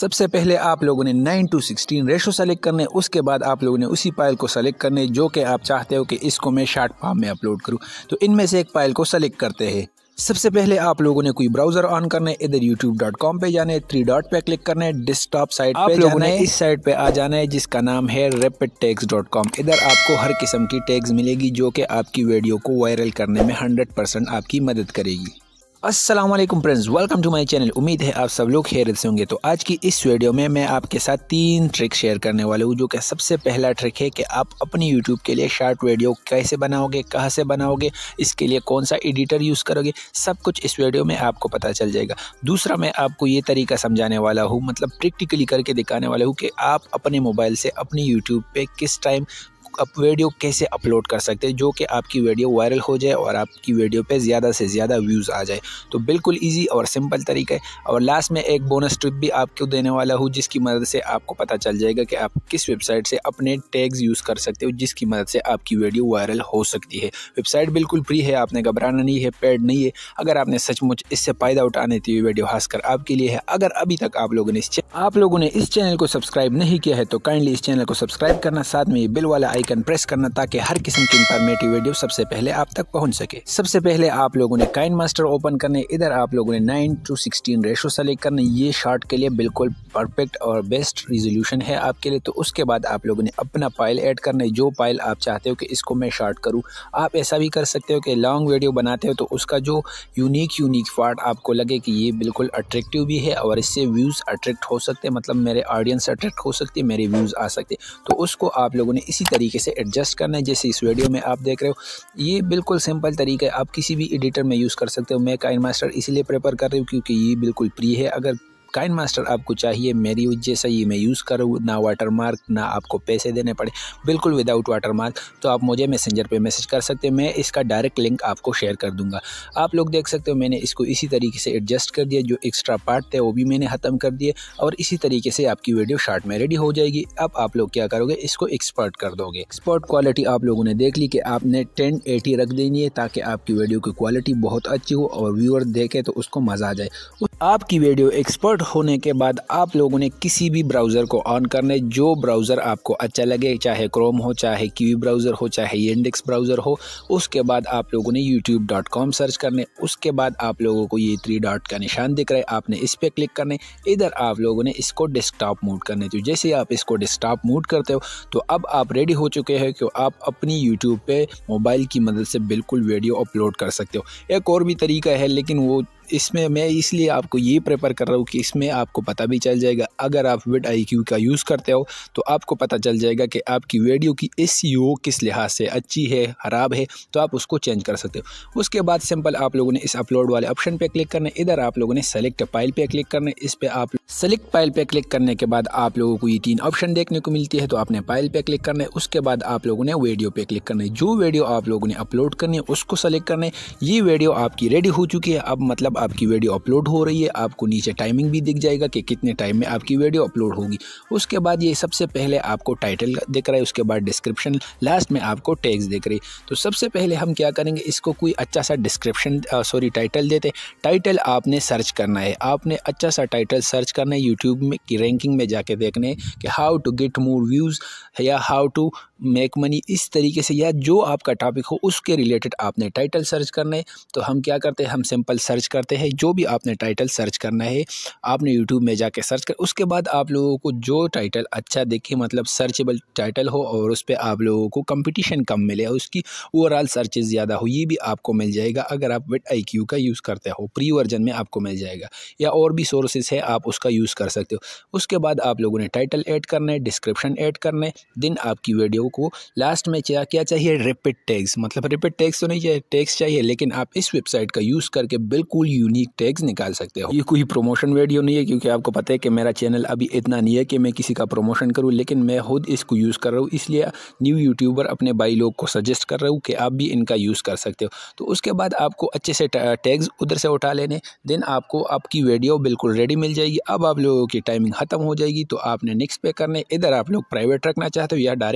सबसे पहले आप लोगों ने 9 टू 16 रेशो सेलेक्ट करने उसके बाद आप लोगों ने उसी पाइल को सेलेक्ट करने जो कि आप चाहते हो कि इसको मैं शार्ट फार्म में अपलोड करूं तो इनमें से एक पाइल को सेलेक्ट करते हैं सबसे पहले आप लोगों ने कोई ब्राउजर ऑन करने इधर youtube.com पे जाने थ्री डॉट पे क्लिक करने डेस्कटॉप साइट आप पे लोगों ने इस साइट पे आ जाना है जिसका नाम है कॉम इधर आपको हर किस्म की टैग्स मिलेगी जो कि आपकी वीडियो को वायरल करने में 100% आपकी मदद करेगी अस्सलाम वालेकुम friends welcome to my channel उम्मीद है आप सब लोग खैरियत से होंगे तो आज की इस वीडियो में मैं आपके साथ तीन ट्रिक शेयर करने वाला हूँ जो कि सबसे पहला ट्रिक है कि आप अपनी यूट्यूब के लिए शार्ट वीडियो कैसे बनाओगे कहाँ से बनाओगे इसके लिए कौन सा एडिटर यूज़ करोगे सब कुछ इस वीडियो में आपको पता चल जाएगा दूसरा मैं आपको ये तरीका समझाने वाला हूँ मतलब प्रैक्टिकली करके दिखाने वाला हूँ कि आप अपने मोबाइल से अपनी यूट्यूब पर किस टाइम आप वीडियो कैसे अपलोड कर सकते हैं जो कि आपकी वीडियो वायरल हो जाए और आपकी वीडियो पे ज़्यादा से ज़्यादा व्यूज़ आ जाए तो बिल्कुल इजी और सिंपल तरीका है और लास्ट में एक बोनस ट्रिप भी आपको देने वाला हूँ जिसकी मदद से आपको पता चल जाएगा कि आप किस वेबसाइट से अपने टैग्स यूज़ कर सकते हो जिसकी मदद से आपकी वीडियो वायरल हो सकती है वेबसाइट बिल्कुल फ्री है आपने घबराना नहीं है पेड नहीं है अगर आपने सचमुच इससे फ़ायदा उठाने थी ये वीडियो कर आपके लिए है अगर अभी तक आप लोगों ने आप लोगों ने इस चैनल को सब्सक्राइब नहीं किया है तो काइंडली इस चैनल को सब्सक्राइब करना साथ में ये बिल वाला आई आइकन प्रेस करना ताकि हर किस्म की इंफॉर्मेटिव वीडियो सबसे पहले आप तक पहुंच सके सबसे पहले आप लोगों ने काइन मास्टर ओपन करने इधर आप लोगों ने 9 टू 16 रेशो सेलेक्ट करने ये शॉट के लिए बिल्कुल परफेक्ट और बेस्ट रिजोल्यूशन है आपके लिए तो उसके बाद आप लोगों ने अपना पाइल ऐड करना जो पाइल आप चाहते हो कि इसको मैं शार्ट करूँ आप ऐसा भी कर सकते हो कि लॉन्ग वीडियो बनाते हो तो उसका जो यूनिक यूनिक पार्ट आपको लगे कि ये बिल्कुल अट्रैक्टिव भी है और इससे व्यूज़ अट्रैक्ट हो सकते हैं मतलब मेरे ऑडियंस अट्रैक्ट हो सकती है मेरे व्यूज़ आ सकते तो उसको आप लोगों ने इसी तरीके तरीके से एडजस्ट करना है जैसे इस वीडियो में आप देख रहे हो ये बिल्कुल सिंपल तरीका है आप किसी भी एडिटर में यूज़ कर सकते हो मैं काइन मास्टर इसीलिए प्रेफर कर रही हूँ क्योंकि ये बिल्कुल प्री है अगर काइन मास्टर आपको चाहिए मेरी जैसा ही मैं यूज़ करूँ ना वाटर मार्क ना आपको पैसे देने पड़े बिल्कुल विदाउट वाटर मार्क तो आप मुझे मैसेंजर पे मैसेज कर सकते हैं मैं इसका डायरेक्ट लिंक आपको शेयर कर दूंगा आप लोग देख सकते हो मैंने इसको इसी तरीके से एडजस्ट कर दिया जो एक्स्ट्रा पार्ट थे वो भी मैंने ख़त्म कर दिए और इसी तरीके से आपकी वीडियो शार्ट में रेडी हो जाएगी अब आप लोग क्या करोगे इसको एक्सपर्ट कर दोगे एक्सपर्ट क्वालिटी आप लोगों ने देख ली कि आपने टेन एटी रख देनी है ताकि आपकी वीडियो की क्वालिटी बहुत अच्छी हो और व्यूअर देखे तो उसको मज़ा आ जाए आपकी वीडियो एक्सपर्ट होने के बाद आप लोगों ने किसी भी ब्राउज़र को ऑन करने जो ब्राउज़र आपको अच्छा लगे चाहे क्रोम हो चाहे वी ब्राउज़र हो चाहे इंडेक्स ब्राउज़र हो उसके बाद आप लोगों ने यूट्यूब सर्च करने उसके बाद आप लोगों को ये थ्री डॉट का निशान दिख रहा है आपने इस पर क्लिक करने इधर आप लोगों ने इसको डेस्कटॉप मूड करने तो जैसे आप इसको डेस्कटॉप मूड करते हो तो अब आप रेडी हो चुके हैं कि आप अपनी यूट्यूब पर मोबाइल की मदद से बिल्कुल वीडियो अपलोड कर सकते हो एक और भी तरीका है लेकिन वो इसमें मैं इसलिए आपको ये प्रेफर कर रहा हूँ कि इसमें आपको पता भी चल जाएगा अगर आप विड क्यू का यूज़ करते हो तो आपको पता चल जाएगा कि आपकी वीडियो की एस e किस लिहाज से अच्छी है ख़राब है तो आप उसको चेंज कर सकते हो उसके बाद सिंपल आप लोगों ने इस अपलोड वाले ऑप्शन पर क्लिक करना इधर आप लोगों ने सेलेक्ट फाइल पर क्लिक करना इस पर आप सेलेक्ट पाइल पे क्लिक करने के बाद आप लोगों को ये तीन ऑप्शन देखने को मिलती है तो आपने पाइल पे क्लिक करना है उसके बाद आप लोगों ने वीडियो पे क्लिक करना है जो वीडियो आप लोगों ने अपलोड करनी है उसको सेलेक्ट करना है ये वीडियो आपकी रेडी हो चुकी है अब मतलब आपकी वीडियो अपलोड हो रही है आपको नीचे टाइमिंग भी दिख जाएगा कि कितने टाइम में आपकी वीडियो अपलोड होगी उसके बाद ये सबसे पहले आपको टाइटल दिख रहा है उसके बाद डिस्क्रिप्शन लास्ट में आपको टैग्स दिख रही तो सबसे पहले हम क्या करेंगे इसको कोई अच्छा सा डिस्क्रिप्शन सॉरी टाइटल देते टाइटल आपने सर्च करना है आपने अच्छा सा टाइटल सर्च कर करने यूट्यूब में की रैंकिंग में जाके देखने कि how to get more views या हाउ टू मेक मनी इस तरीके से या जो आपका टॉपिक हो उसके रिलेटेड आपने टाइटल सर्च करना है तो हम क्या करते हैं हम सिंपल सर्च करते हैं जो भी आपने टाइटल सर्च करना है आपने यूट्यूब में जाके सर्च कर उसके बाद आप लोगों को जो टाइटल अच्छा देखे मतलब सर्चेबल टाइटल हो और उस पर आप लोगों को कंपटीशन कम मिले उसकी ओवरऑल सर्चेज ज़्यादा हो ये भी आपको मिल जाएगा अगर आप वेट आई का यूज़ करते हो प्री वर्जन में आपको मिल जाएगा या और भी सोर्सेज है आप उसका यूज़ कर सकते हो उसके बाद आप लोगों ने टाइटल ऐड करना है डिस्क्रिप्शन ऐड करना है दिन आपकी वीडियो को लास्ट में क्या क्या चाहिए रिपीट टैग्स मतलब रिपीट टैग्स तो नहीं चाहिए टैग्स चाहिए लेकिन आप इस वेबसाइट का यूज़ करके बिल्कुल यूनिक टैग्स निकाल सकते हो ये कोई प्रमोशन वीडियो नहीं है क्योंकि आपको पता है कि मेरा चैनल अभी इतना नहीं है कि मैं किसी का प्रमोशन करूँ लेकिन मैं खुद इसको यूज़ कर रहा हूँ इसलिए न्यू यूट्यूबर अपने भाई लोग को सजेस्ट कर रहा हूँ कि आप भी इनका यूज़ कर सकते हो तो उसके बाद आपको अच्छे से टैग्स उधर से उठा लेने देन आपको आपकी वीडियो बिल्कुल रेडी मिल जाएगी अब आप लोगों की टाइमिंग ख़त्म हो जाएगी तो आपने नेक्स्ट पे करने इधर आप लोग प्राइवेट रखना चाहते हो या डायरेक्ट